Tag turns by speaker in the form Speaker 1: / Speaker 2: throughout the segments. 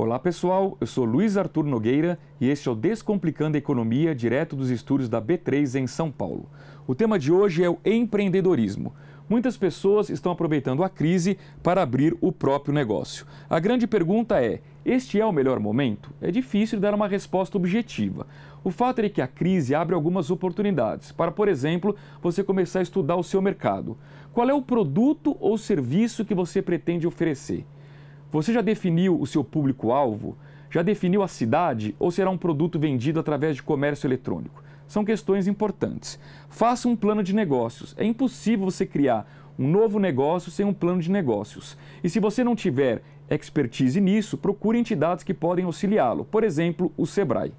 Speaker 1: Olá pessoal, eu sou Luiz Arthur Nogueira e este é o Descomplicando a Economia, direto dos estúdios da B3 em São Paulo. O tema de hoje é o empreendedorismo. Muitas pessoas estão aproveitando a crise para abrir o próprio negócio. A grande pergunta é: este é o melhor momento? É difícil dar uma resposta objetiva. O fato é que a crise abre algumas oportunidades para, por exemplo, você começar a estudar o seu mercado. Qual é o produto ou serviço que você pretende oferecer? Você já definiu o seu público-alvo? Já definiu a cidade ou será um produto vendido através de comércio eletrônico? São questões importantes. Faça um plano de negócios. É impossível você criar um novo negócio sem um plano de negócios. E se você não tiver expertise nisso, procure entidades que podem auxiliá-lo, por exemplo, o Sebrae.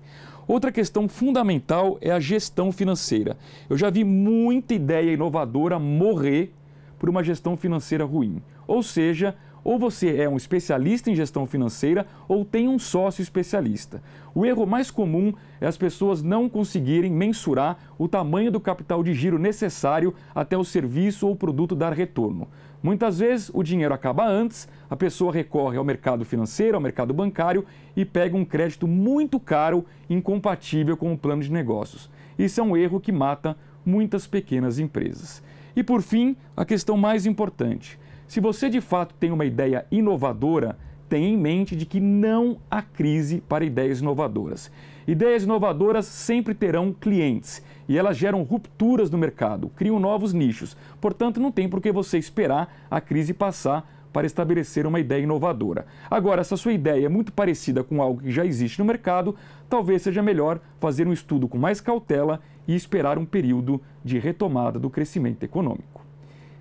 Speaker 1: Outra questão fundamental é a gestão financeira. Eu já vi muita ideia inovadora morrer por uma gestão financeira ruim. Ou seja, ou você é um especialista em gestão financeira ou tem um sócio especialista. O erro mais comum é as pessoas não conseguirem mensurar o tamanho do capital de giro necessário até o serviço ou produto dar retorno. Muitas vezes o dinheiro acaba antes, a pessoa recorre ao mercado financeiro, ao mercado bancário e pega um crédito muito caro, incompatível com o plano de negócios. Isso é um erro que mata muitas pequenas empresas. E por fim, a questão mais importante. Se você de fato tem uma ideia inovadora, tenha em mente de que não há crise para ideias inovadoras. Ideias inovadoras sempre terão clientes e elas geram rupturas no mercado, criam novos nichos. Portanto, não tem por que você esperar a crise passar para estabelecer uma ideia inovadora. Agora, se a sua ideia é muito parecida com algo que já existe no mercado, talvez seja melhor fazer um estudo com mais cautela e esperar um período de retomada do crescimento econômico.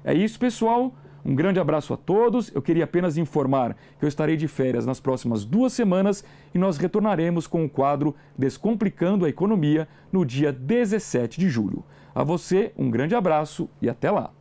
Speaker 1: É isso, pessoal. Um grande abraço a todos. Eu queria apenas informar que eu estarei de férias nas próximas duas semanas e nós retornaremos com o quadro Descomplicando a Economia no dia 17 de julho. A você, um grande abraço e até lá!